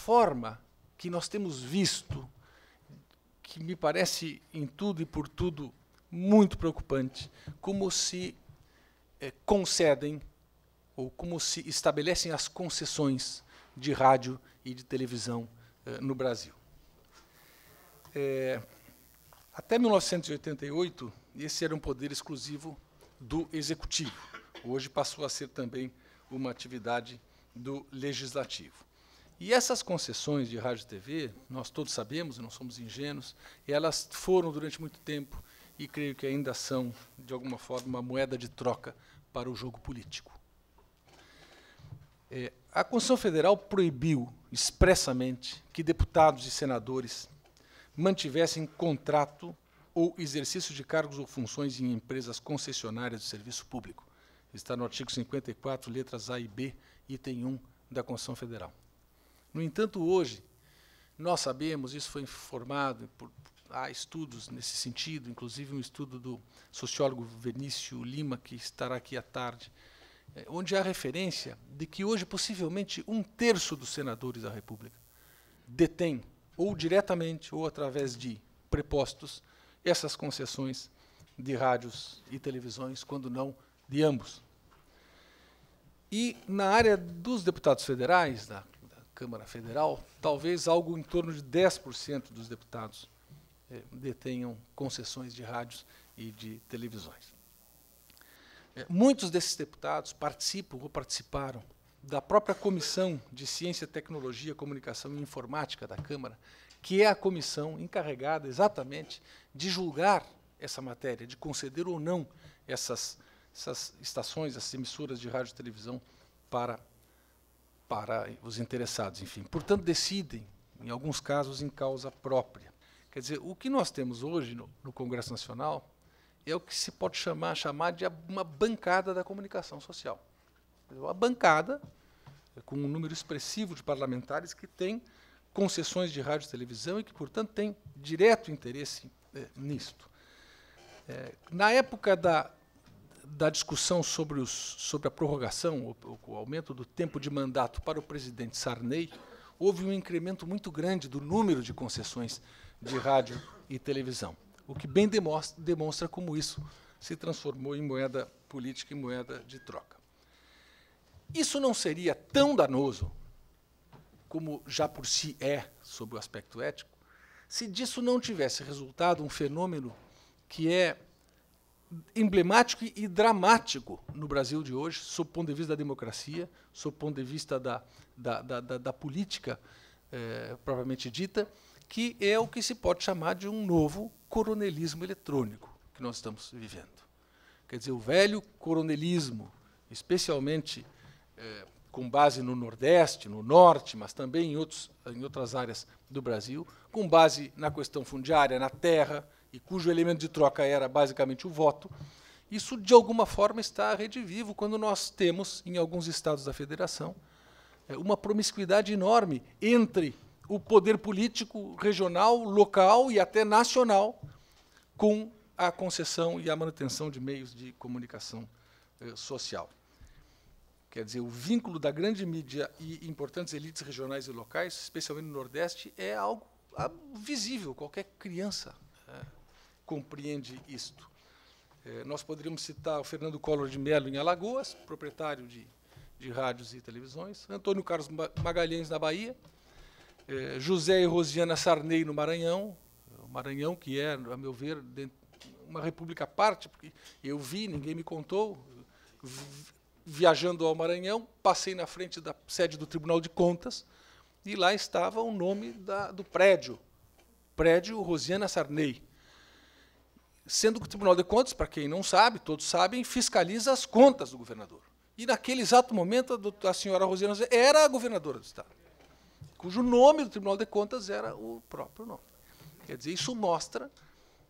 forma que nós temos visto, que me parece em tudo e por tudo muito preocupante, como se é, concedem ou como se estabelecem as concessões de rádio e de televisão é, no Brasil. É, até 1988, esse era um poder exclusivo do Executivo. Hoje passou a ser também uma atividade do Legislativo. E essas concessões de rádio e TV, nós todos sabemos, não somos ingênuos, elas foram durante muito tempo e creio que ainda são, de alguma forma, uma moeda de troca para o jogo político. É, a Constituição Federal proibiu expressamente que deputados e senadores mantivessem contrato ou exercício de cargos ou funções em empresas concessionárias de serviço público. Está no artigo 54, letras A e B, item 1 da Constituição Federal. No entanto, hoje, nós sabemos, isso foi informado por há estudos nesse sentido, inclusive um estudo do sociólogo Venício Lima, que estará aqui à tarde, eh, onde há referência de que hoje possivelmente um terço dos senadores da República detém, ou diretamente ou através de prepostos, essas concessões de rádios e televisões, quando não de ambos. E na área dos deputados federais, da Câmara Federal, talvez algo em torno de 10% dos deputados é, detenham concessões de rádios e de televisões. É, muitos desses deputados participam ou participaram da própria Comissão de Ciência, Tecnologia, Comunicação e Informática da Câmara, que é a comissão encarregada exatamente de julgar essa matéria, de conceder ou não essas, essas estações, essas emissoras de rádio e televisão para para os interessados, enfim. Portanto, decidem, em alguns casos, em causa própria. Quer dizer, o que nós temos hoje no, no Congresso Nacional é o que se pode chamar, chamar de uma bancada da comunicação social. Uma bancada com um número expressivo de parlamentares que tem concessões de rádio e televisão e que, portanto, tem direto interesse é, nisto. É, na época da da discussão sobre, os, sobre a prorrogação, o, o, aumento do tempo de mandato para o presidente Sarney, houve um incremento muito grande do número de concessões de rádio e televisão, o que bem demonstra, demonstra como isso se transformou em moeda política e moeda de troca. Isso não seria tão danoso como já por si é sob o aspecto ético, se disso não tivesse resultado um fenômeno que é emblemático e dramático no Brasil de hoje, sob o ponto de vista da democracia, sob o ponto de vista da, da, da, da política é, propriamente dita, que é o que se pode chamar de um novo coronelismo eletrônico que nós estamos vivendo. Quer dizer, o velho coronelismo, especialmente é, com base no Nordeste, no Norte, mas também em, outros, em outras áreas do Brasil, com base na questão fundiária, na terra, e cujo elemento de troca era basicamente o voto, isso de alguma forma está rede vivo quando nós temos, em alguns estados da federação, é, uma promiscuidade enorme entre o poder político regional, local e até nacional com a concessão e a manutenção de meios de comunicação eh, social. Quer dizer, o vínculo da grande mídia e importantes elites regionais e locais, especialmente no Nordeste, é algo ah, visível. Qualquer criança é, compreende isto. É, nós poderíamos citar o Fernando Collor de Mello, em Alagoas, proprietário de, de rádios e televisões, Antônio Carlos Magalhães, na Bahia, é, José e Rosiana Sarney, no Maranhão, o Maranhão, que é, a meu ver, uma república à parte, porque eu vi, ninguém me contou, viajando ao Maranhão, passei na frente da sede do Tribunal de Contas, e lá estava o nome da, do prédio, prédio Rosiana Sarney sendo que o Tribunal de Contas, para quem não sabe, todos sabem, fiscaliza as contas do governador. E naquele exato momento, a senhora Rosiana era a governadora do Estado, cujo nome do Tribunal de Contas era o próprio nome. Quer dizer, isso mostra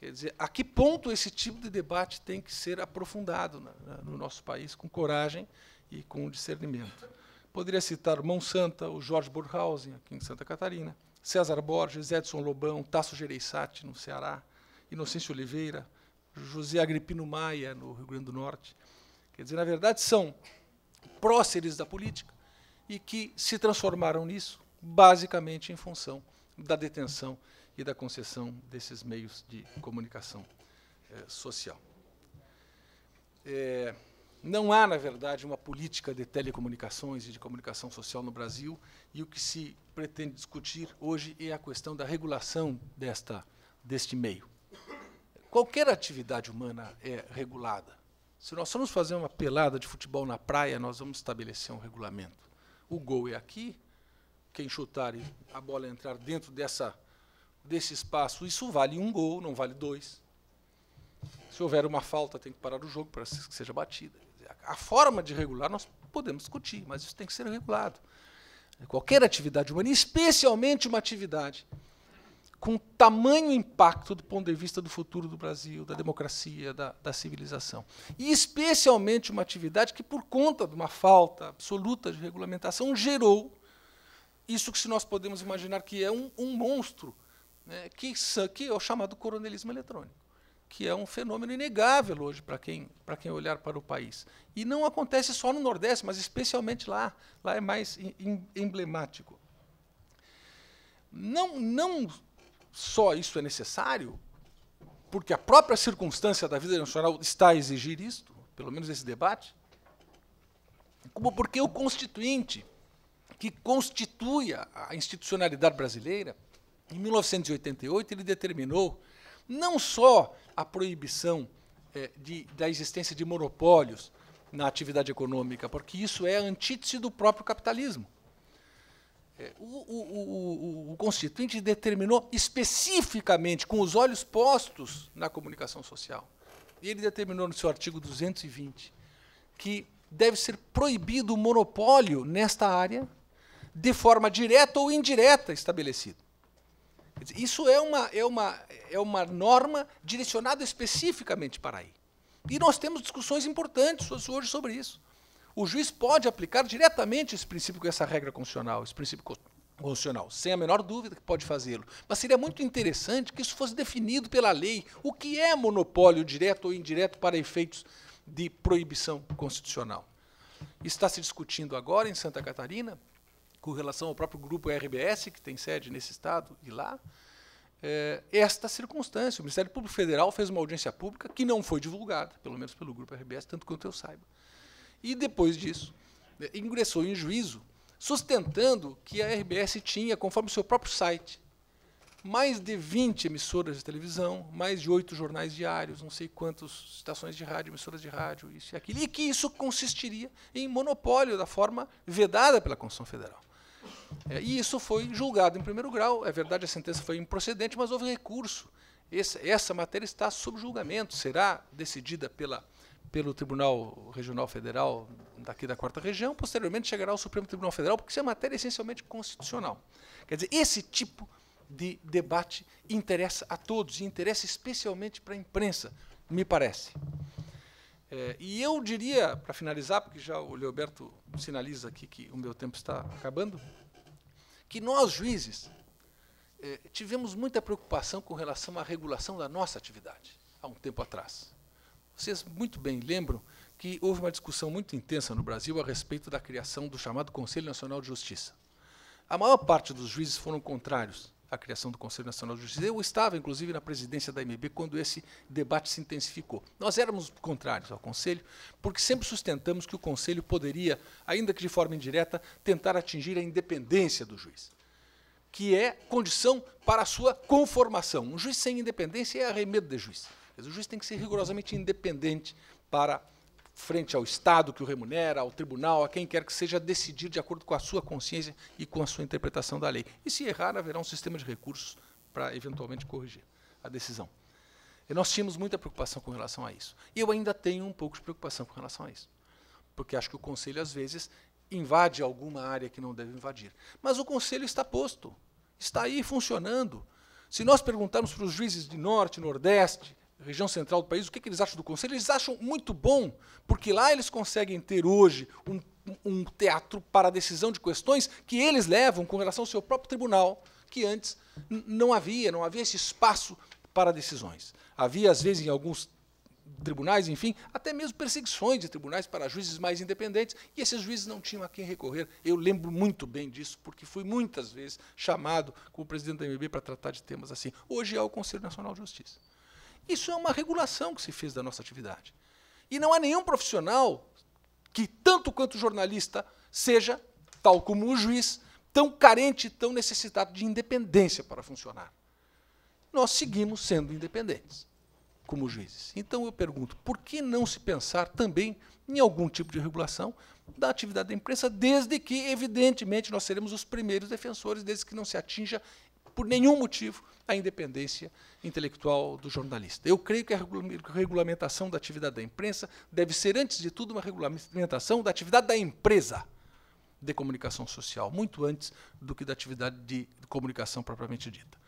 quer dizer, a que ponto esse tipo de debate tem que ser aprofundado na, na, no nosso país, com coragem e com discernimento. Poderia citar o Mão Santa, o Jorge Burghausen, aqui em Santa Catarina, César Borges, Edson Lobão, Tasso Gereissati, no Ceará, Inocêncio Oliveira, José Agripino Maia, no Rio Grande do Norte. Quer dizer, na verdade, são próceres da política e que se transformaram nisso basicamente em função da detenção e da concessão desses meios de comunicação é, social. É, não há, na verdade, uma política de telecomunicações e de comunicação social no Brasil, e o que se pretende discutir hoje é a questão da regulação desta, deste meio. Qualquer atividade humana é regulada. Se nós formos fazer uma pelada de futebol na praia, nós vamos estabelecer um regulamento. O gol é aqui, quem chutar e a bola entrar dentro dessa, desse espaço, isso vale um gol, não vale dois. Se houver uma falta, tem que parar o jogo para que seja batida. A forma de regular nós podemos discutir, mas isso tem que ser regulado. Qualquer atividade humana, especialmente uma atividade com tamanho impacto do ponto de vista do futuro do Brasil, da democracia, da, da, civilização. E especialmente uma atividade que, por conta de uma falta absoluta de regulamentação, gerou isso que se nós podemos imaginar que é um, um monstro, né, que, que é o chamado coronelismo eletrônico, que é um fenômeno inegável hoje para quem, para quem olhar para o país. E não acontece só no Nordeste, mas especialmente lá, lá é mais em, em, emblemático. Não, não só isso é necessário? Porque a própria circunstância da vida nacional está a exigir isto, pelo menos esse debate? Como porque o Constituinte, que constitui a institucionalidade brasileira, em 1988 ele determinou não só a proibição é, de, da existência de monopólios na atividade econômica, porque isso é a antítese do próprio capitalismo o, o, o, o, Constituinte determinou especificamente, com os olhos postos na comunicação social. E ele determinou no seu artigo 220 que deve ser proibido o monopólio nesta área de forma direta ou indireta estabelecido. isso é uma, é, uma, é uma norma direcionada especificamente para aí. E nós temos discussões importantes hoje sobre isso o juiz pode aplicar diretamente esse princípio com essa regra constitucional, esse princípio constitucional, sem a menor dúvida que pode fazê-lo. Mas seria muito interessante que isso fosse definido pela lei. O que é monopólio direto ou indireto para efeitos de proibição constitucional? está se discutindo agora em Santa Catarina, com relação ao próprio grupo RBS, que tem sede nesse estado e lá. É, esta circunstância, o Ministério Público Federal fez uma audiência pública que não foi divulgada, pelo menos pelo grupo RBS, tanto quanto eu saiba. E depois disso, né, ingressou em juízo, sustentando que a RBS tinha, conforme o seu próprio site, mais de 20 emissoras de televisão, mais de oito jornais diários, não sei quantas estações de rádio, emissoras de rádio, isso e aquilo, e que isso consistiria em monopólio da forma vedada pela Constituição Federal. É, e isso foi julgado em primeiro grau. É verdade, a sentença foi improcedente, mas houve recurso. Esse, essa matéria está sob julgamento, será decidida pela pelo Tribunal Regional Federal daqui da Quarta Região, posteriormente chegará ao Supremo Tribunal Federal, porque isso é matéria essencialmente constitucional. Quer dizer, esse tipo de debate interessa a todos, e interessa especialmente para a imprensa, me parece. É, e eu diria, para finalizar, porque já o Leoberto sinaliza aqui que o meu tempo está acabando, que nós, juízes, é, tivemos muita preocupação com relação à regulação da nossa atividade, há um tempo atrás. Vocês muito bem lembram que houve uma discussão muito intensa no Brasil a respeito da criação do chamado Conselho Nacional de Justiça. A maior parte dos juízes foram contrários à criação do Conselho Nacional de Justiça. Eu estava, inclusive, na presidência da MB quando esse debate se intensificou. Nós éramos contrários ao Conselho, porque sempre sustentamos que o Conselho poderia, ainda que de forma indireta, tentar atingir a independência do juiz, que é condição para a sua conformação. Um juiz sem independência é arremedo de juiz o juiz tem que ser rigorosamente independente para, frente ao Estado que o remunera, ao tribunal, a quem quer que seja, decidir de acordo com a sua consciência e com a sua interpretação da lei. E se errar, haverá um sistema de recursos para eventualmente corrigir a decisão. E nós tínhamos muita preocupação com relação a isso. E eu ainda tenho um pouco de preocupação com relação a isso. Porque acho que o Conselho, às vezes, invade alguma área que não deve invadir. Mas o Conselho está posto, está aí funcionando. Se nós perguntarmos para os juízes de Norte, Nordeste, região central do país, o que, que eles acham do Conselho? Eles acham muito bom, porque lá eles conseguem ter hoje um, um teatro para a decisão de questões que eles levam com relação ao seu próprio tribunal, que antes não havia, não havia esse espaço para decisões. Havia, às vezes, em alguns tribunais, enfim, até mesmo perseguições de tribunais para juízes mais independentes, e esses juízes não tinham a quem recorrer. Eu lembro muito bem disso, porque fui muitas vezes chamado como presidente da MB para tratar de temas assim. Hoje é o Conselho Nacional de Justiça. Isso é uma regulação que se fez da nossa atividade. E não há nenhum profissional que, tanto quanto jornalista, seja, tal como o juiz, tão carente, tão necessitado de independência para funcionar. Nós seguimos sendo independentes como juízes. Então eu pergunto, por que não se pensar também em algum tipo de regulação da atividade da imprensa, desde que, evidentemente, nós seremos os primeiros defensores, desde que não se atinja por nenhum motivo, a independência intelectual do jornalista. Eu creio que a regulamentação da atividade da imprensa deve ser, antes de tudo, uma regulamentação da atividade da empresa de comunicação social, muito antes do que da atividade de comunicação propriamente dita.